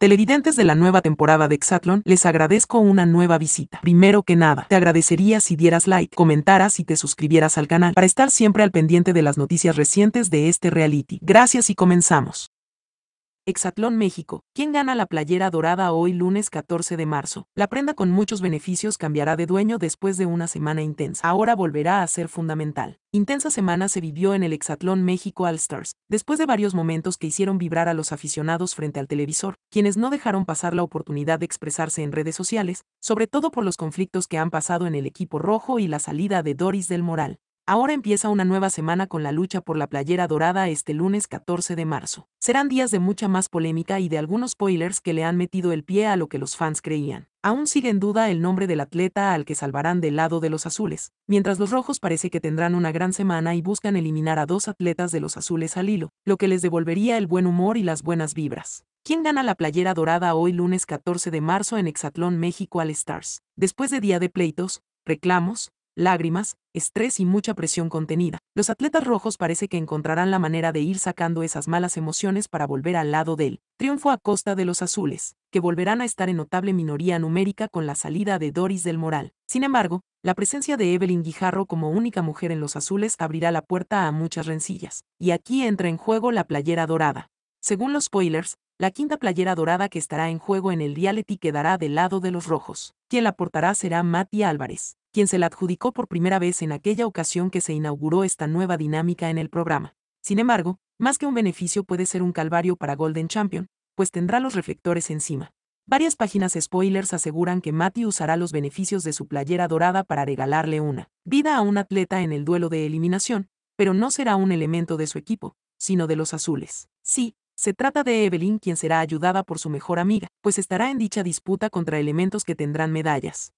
Televidentes de la nueva temporada de Exatlon, les agradezco una nueva visita. Primero que nada, te agradecería si dieras like, comentaras y te suscribieras al canal para estar siempre al pendiente de las noticias recientes de este reality. Gracias y comenzamos. Exatlón México. ¿Quién gana la playera dorada hoy lunes 14 de marzo? La prenda con muchos beneficios cambiará de dueño después de una semana intensa. Ahora volverá a ser fundamental. Intensa semana se vivió en el Exatlón México All Stars, después de varios momentos que hicieron vibrar a los aficionados frente al televisor, quienes no dejaron pasar la oportunidad de expresarse en redes sociales, sobre todo por los conflictos que han pasado en el equipo rojo y la salida de Doris del Moral. Ahora empieza una nueva semana con la lucha por la playera dorada este lunes 14 de marzo. Serán días de mucha más polémica y de algunos spoilers que le han metido el pie a lo que los fans creían. Aún sigue en duda el nombre del atleta al que salvarán del lado de los azules, mientras los rojos parece que tendrán una gran semana y buscan eliminar a dos atletas de los azules al hilo, lo que les devolvería el buen humor y las buenas vibras. ¿Quién gana la playera dorada hoy lunes 14 de marzo en Exatlón México All Stars? Después de día de pleitos, reclamos, lágrimas, estrés y mucha presión contenida. Los atletas rojos parece que encontrarán la manera de ir sacando esas malas emociones para volver al lado de él. triunfo a costa de los azules, que volverán a estar en notable minoría numérica con la salida de Doris del Moral. Sin embargo, la presencia de Evelyn Guijarro como única mujer en los azules abrirá la puerta a muchas rencillas, y aquí entra en juego la playera dorada. Según los spoilers, la quinta playera dorada que estará en juego en el Dialeti quedará del lado de los rojos. Quien la portará será Mati Álvarez, quien se la adjudicó por primera vez en aquella ocasión que se inauguró esta nueva dinámica en el programa. Sin embargo, más que un beneficio puede ser un calvario para Golden Champion, pues tendrá los reflectores encima. Varias páginas spoilers aseguran que Mati usará los beneficios de su playera dorada para regalarle una vida a un atleta en el duelo de eliminación, pero no será un elemento de su equipo, sino de los azules. Sí, se trata de Evelyn quien será ayudada por su mejor amiga, pues estará en dicha disputa contra elementos que tendrán medallas.